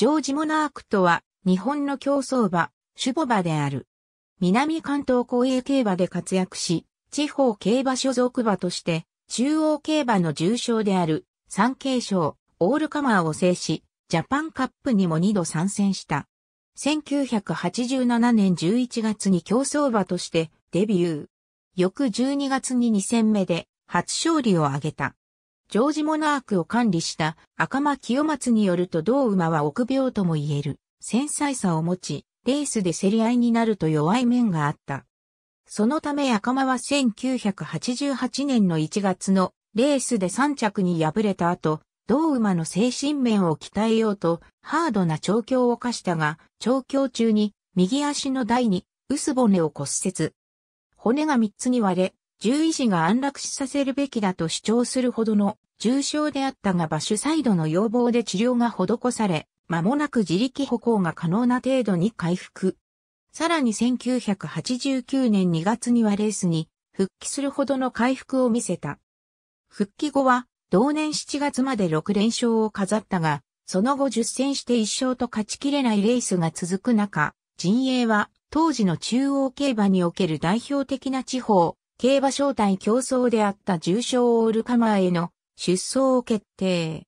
ジョージ・モナークとは、日本の競走馬、シュ馬である。南関東公営競馬で活躍し、地方競馬所属馬として、中央競馬の重賞である、三景賞、オールカマーを制し、ジャパンカップにも2度参戦した。1987年11月に競走馬としてデビュー。翌12月に2戦目で初勝利を挙げた。ジョージ・モナークを管理した赤間清松によると同馬は臆病とも言える、繊細さを持ち、レースで競り合いになると弱い面があった。そのため赤間は1988年の1月のレースで3着に敗れた後、同馬の精神面を鍛えようと、ハードな調教を課したが、調教中に右足の台に、薄骨を骨折。骨が3つに割れ、獣医師が安楽死させるべきだと主張するほどの重症であったがバシュサイドの要望で治療が施され、間もなく自力歩行が可能な程度に回復。さらに1989年2月にはレースに復帰するほどの回復を見せた。復帰後は同年7月まで6連勝を飾ったが、その後10戦して1勝と勝ちきれないレースが続く中、陣営は当時の中央競馬における代表的な地方、競馬招待競争であった重賞オールカマーへの出走を決定。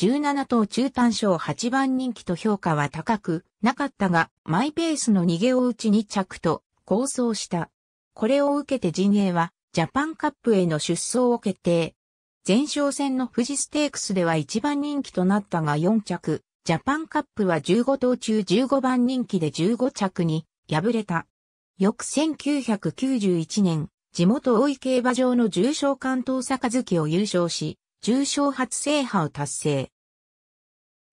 17頭中短賞8番人気と評価は高くなかったが、マイペースの逃げを打ち2着と構想した。これを受けて陣営は、ジャパンカップへの出走を決定。前哨戦の富士ステークスでは1番人気となったが4着、ジャパンカップは15頭中15番人気で15着に敗れた。翌1991年、地元大井競馬場の重賞関東杯を優勝し、重賞初制覇を達成。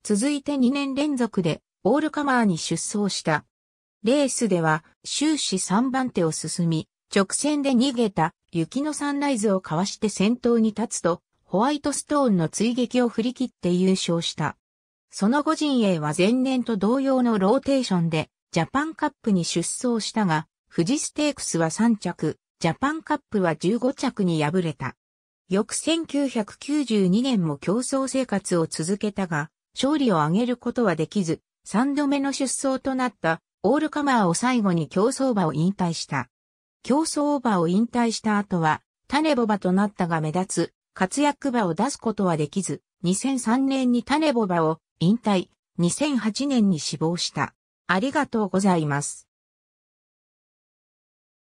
続いて2年連続でオールカマーに出走した。レースでは終始3番手を進み、直線で逃げた雪のサンライズをかわして先頭に立つと、ホワイトストーンの追撃を振り切って優勝した。その後陣営は前年と同様のローテーションでジャパンカップに出走したが、富士ステークスは3着、ジャパンカップは15着に敗れた。翌1992年も競争生活を続けたが、勝利を挙げることはできず、3度目の出走となったオールカマーを最後に競争馬を引退した。競争馬を引退した後は、種ボ馬となったが目立つ、活躍馬を出すことはできず、2003年に種ボ馬を引退、2008年に死亡した。ありがとうございます。